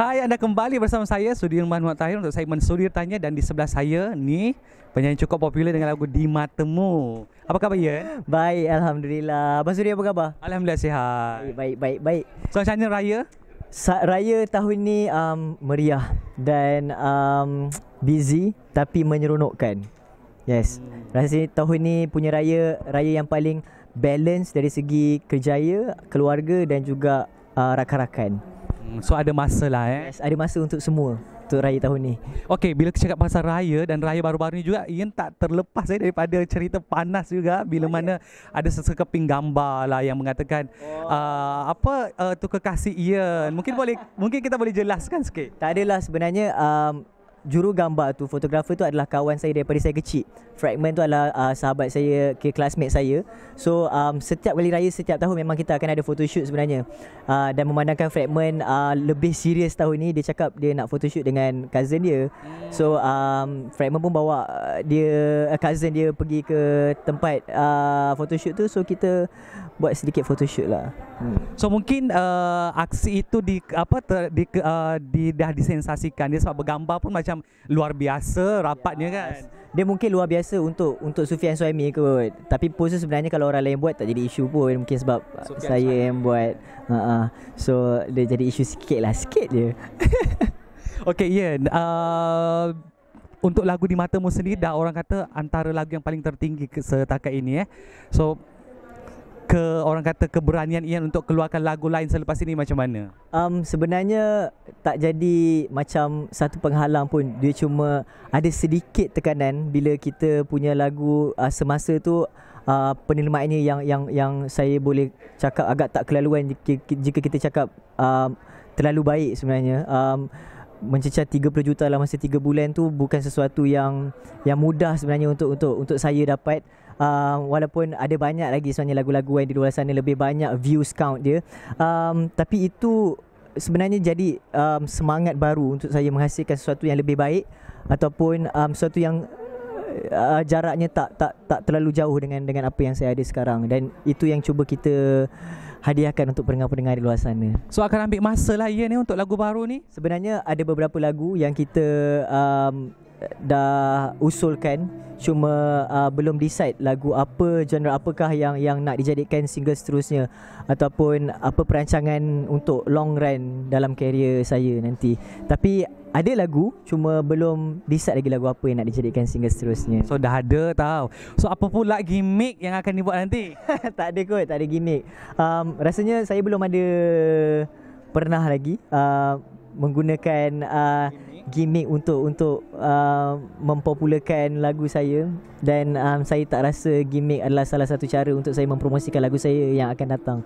Hai, anda kembali bersama saya Sudirman Muhammad Tahir untuk segmen Sudir Tanya dan di sebelah saya ni penyanyi cukup popular dengan lagu Di Matemu. Apa khabar ya? Baik, alhamdulillah. Abang Sudir apa khabar? Alhamdulillah sihat. Baik, baik, baik. baik. So, macam mana raya? Sa- raya tahun ni um, meriah dan um, busy tapi menyeronokkan. Yes. Hmm. Rasa tahun ni punya raya raya yang paling balance dari segi kerjaya, keluarga dan juga uh, rakan-rakan. Hmm, so ada masa lah eh yes, Ada masa untuk semua Untuk raya tahun ni Okay bila cakap pasal raya Dan raya baru-baru ni juga Ian tak terlepas eh Daripada cerita panas juga Bila oh, mana yeah. Ada sesekeping gambar lah Yang mengatakan oh. uh, Apa uh, tu kekasih Ian Mungkin boleh Mungkin kita boleh jelaskan sikit Tak adalah sebenarnya um, juru gambar tu fotografer tu adalah kawan saya daripada saya kecil fragment tu adalah uh, sahabat saya kelasmate saya so um, setiap kali raya setiap tahun memang kita akan ada photoshoot sebenarnya uh, dan memandangkan fragment uh, lebih serius tahun ni dia cakap dia nak photoshoot dengan cousin dia so um, fragment pun bawa dia uh, cousin dia pergi ke tempat uh, photoshoot tu so kita buat sedikit photoshoot lah hmm. so mungkin uh, aksi itu di apa ter, di, uh, di dah disensasikan dia sebab bergambar pun macam macam luar biasa rapatnya kan? yes. kan. Dia mungkin luar biasa untuk untuk Sufian Suami kot. Tapi pose sebenarnya kalau orang lain buat tak jadi isu pun mungkin sebab Sufian saya Suhaimi. yang buat. Uh-uh. So dia jadi isu sikit lah sikit je. okay Ian, ya. uh, untuk lagu di matamu sendiri dah orang kata antara lagu yang paling tertinggi setakat ini eh. So ke orang kata keberanian Ian untuk keluarkan lagu lain selepas ini macam mana? Um, sebenarnya tak jadi macam satu penghalang pun. Dia cuma ada sedikit tekanan bila kita punya lagu uh, semasa tu uh, ini yang yang yang saya boleh cakap agak tak kelaluan jika kita cakap um, terlalu baik sebenarnya. Um, mencecah 30 juta dalam masa 3 bulan tu bukan sesuatu yang yang mudah sebenarnya untuk untuk untuk saya dapat um, walaupun ada banyak lagi sebenarnya lagu-lagu yang di luar sana lebih banyak views count dia um, tapi itu sebenarnya jadi um, semangat baru untuk saya menghasilkan sesuatu yang lebih baik ataupun um, sesuatu yang uh, jaraknya tak tak tak terlalu jauh dengan dengan apa yang saya ada sekarang dan itu yang cuba kita hadiahkan untuk pendengar-pendengar di luar sana. So akan ambil masa lah ya ni untuk lagu baru ni. Sebenarnya ada beberapa lagu yang kita um, dah usulkan cuma uh, belum decide lagu apa genre apakah yang yang nak dijadikan single seterusnya ataupun apa perancangan untuk long run dalam career saya nanti tapi ada lagu cuma belum decide lagi lagu apa yang nak dijadikan single seterusnya so dah ada tau so apa pula gimmick yang akan dibuat nanti tak ada kot tak ada gimmick um, rasanya saya belum ada pernah lagi uh, menggunakan uh, gimmick untuk untuk uh, mempopularkan lagu saya dan um, saya tak rasa gimmick adalah salah satu cara untuk saya mempromosikan lagu saya yang akan datang.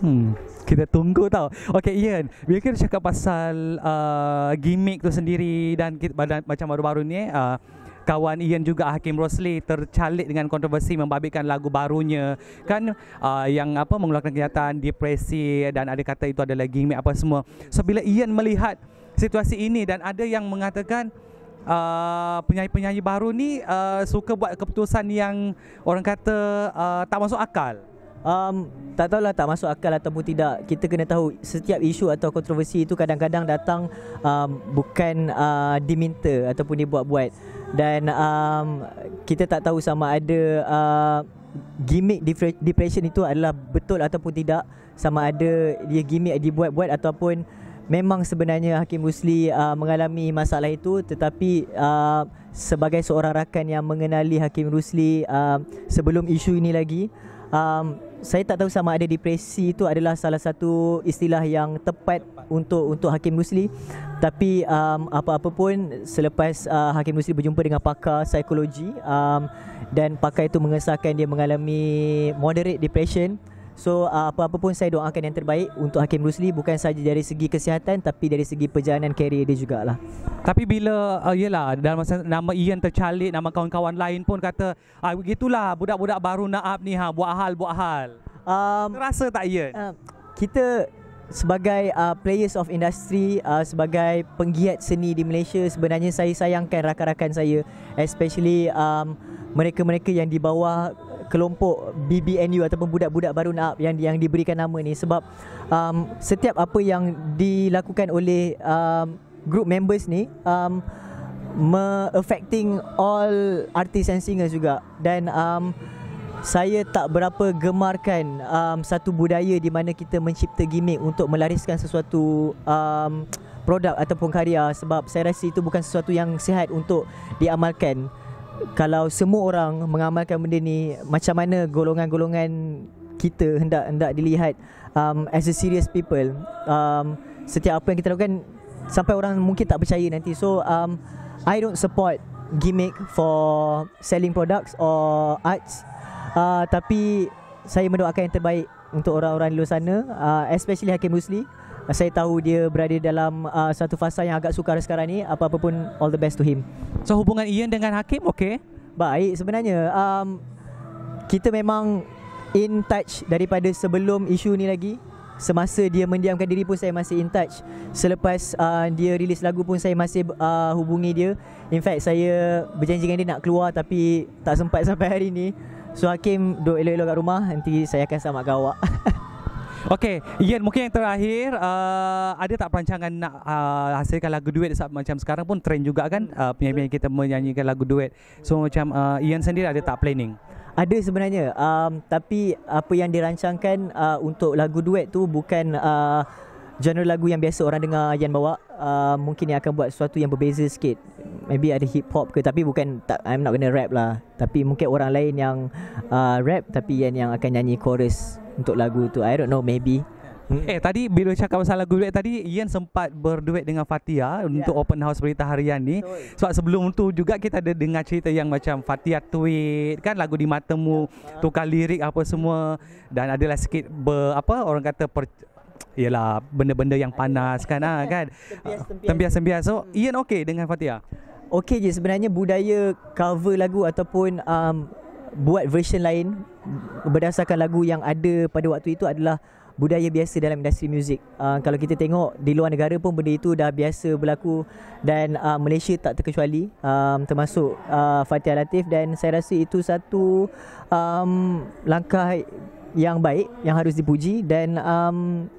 Hmm kita tunggu tau. Okey Ian, bila kita cakap pasal uh, gimmick tu sendiri dan kita, macam baru-baru ni uh, kawan Ian juga Hakim Rosli tercalik dengan kontroversi membabitkan lagu barunya kan uh, yang apa mengeluarkan kenyataan depresi dan ada kata itu adalah gimmick apa semua. So bila Ian melihat situasi ini dan ada yang mengatakan uh, penyanyi-penyanyi baru ni uh, suka buat keputusan yang orang kata uh, tak masuk akal. Um, tak tahulah tak masuk akal ataupun tidak Kita kena tahu setiap isu atau kontroversi itu kadang-kadang datang um, Bukan uh, diminta ataupun dibuat-buat dan um, kita tak tahu sama ada uh, gimmick depression itu adalah betul ataupun tidak sama ada dia gimmick dibuat-buat ataupun memang sebenarnya Hakim Rusli uh, mengalami masalah itu tetapi uh, sebagai seorang rakan yang mengenali Hakim Rusli uh, sebelum isu ini lagi um, saya tak tahu sama ada depresi itu adalah salah satu istilah yang tepat untuk untuk Hakim Rusli tapi um, apa-apa pun selepas uh, Hakim Nusri berjumpa dengan pakar psikologi um, dan pakar itu mengesahkan dia mengalami moderate depression So uh, apa-apa pun saya doakan yang terbaik untuk Hakim Rusli bukan saja dari segi kesihatan tapi dari segi perjalanan karier dia juga lah. Tapi bila uh, yalah dalam masa nama Ian tercalit nama kawan-kawan lain pun kata ah begitulah budak-budak baru nak up ni ha buat hal buat hal. Um, Terasa tak Ian? Uh, kita sebagai uh, players of industry uh, sebagai penggiat seni di Malaysia sebenarnya saya sayangkan rakan-rakan saya especially um, mereka-mereka yang di bawah kelompok BBNU ataupun budak-budak baru nak yang yang diberikan nama ni sebab um, setiap apa yang dilakukan oleh um, group members ni um, me affecting all artists and singers juga dan um, saya tak berapa gemarkan um, satu budaya di mana kita mencipta gimmick untuk melariskan sesuatu um, produk ataupun karya sebab saya rasa itu bukan sesuatu yang sihat untuk diamalkan. Kalau semua orang mengamalkan benda ni, macam mana golongan-golongan kita hendak hendak dilihat um, as a serious people? Um, setiap apa yang kita lakukan sampai orang mungkin tak percaya nanti. So um, I don't support gimmick for selling products or arts uh, tapi saya mendoakan yang terbaik untuk orang-orang di luar sana uh, especially Hakim Musli uh, saya tahu dia berada dalam uh, satu fasa yang agak sukar sekarang ni apa-apa pun all the best to him so hubungan Ian dengan Hakim okey baik sebenarnya um, kita memang in touch daripada sebelum isu ni lagi Semasa dia mendiamkan diri pun saya masih in touch Selepas uh, dia rilis lagu pun saya masih uh, hubungi dia In fact saya berjanji dengan dia nak keluar tapi tak sempat sampai hari ni So Hakim duduk elok-elok kat rumah Nanti saya akan selamat awak Okay Ian mungkin yang terakhir uh, Ada tak perancangan nak uh, hasilkan lagu duet saat Macam sekarang pun trend juga kan uh, Penyanyi-penyanyi hmm. kita menyanyikan lagu duet So macam uh, Ian sendiri ada tak planning? Ada sebenarnya um, Tapi apa yang dirancangkan uh, untuk lagu duet tu Bukan uh, genre lagu yang biasa orang dengar Yan bawa uh, mungkin yang akan buat sesuatu yang berbeza sikit maybe ada hip hop ke tapi bukan tak I'm not gonna rap lah tapi mungkin orang lain yang uh, rap tapi Yan yang akan nyanyi chorus untuk lagu tu I don't know maybe Hmm. Eh tadi bila cakap pasal lagu duet tadi Ian sempat berduet dengan Fatia yeah. untuk open house berita harian ni. Betul. Sebab sebelum tu juga kita ada dengar cerita yang macam Fatia tweet kan lagu di matamu yeah. tukar lirik apa semua dan adalah sikit ber, apa orang kata per, ialah benda-benda yang panas kan ha, kan ah, tempias tempias so hmm. Ian okey dengan Fatia okey je sebenarnya budaya cover lagu ataupun um, buat version lain berdasarkan lagu yang ada pada waktu itu adalah budaya biasa dalam industri muzik. Uh, kalau kita tengok di luar negara pun benda itu dah biasa berlaku dan uh, Malaysia tak terkecuali um, termasuk uh, Fatia Latif dan saya rasa itu satu um, langkah yang baik yang harus dipuji dan um,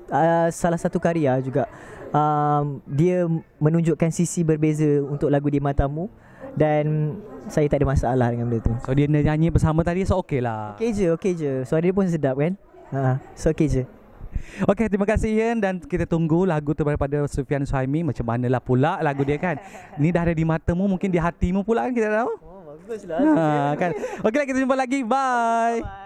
uh, salah satu karya juga um, dia menunjukkan sisi berbeza untuk lagu di matamu dan saya tak ada masalah dengan benda tu. So dia nyanyi bersama tadi so okay lah. Okay je, okay je. so, dia pun sedap kan? Ha, so okay je. Okay, terima kasih Ian dan kita tunggu lagu terbaru daripada Sufian Suhaimi. Macam manalah pula lagu dia kan? Ni dah ada di matamu, mungkin di hatimu pula kan kita tahu? Oh, baguslah. Ha, kan? Okay, kita jumpa lagi. Bye. Bye.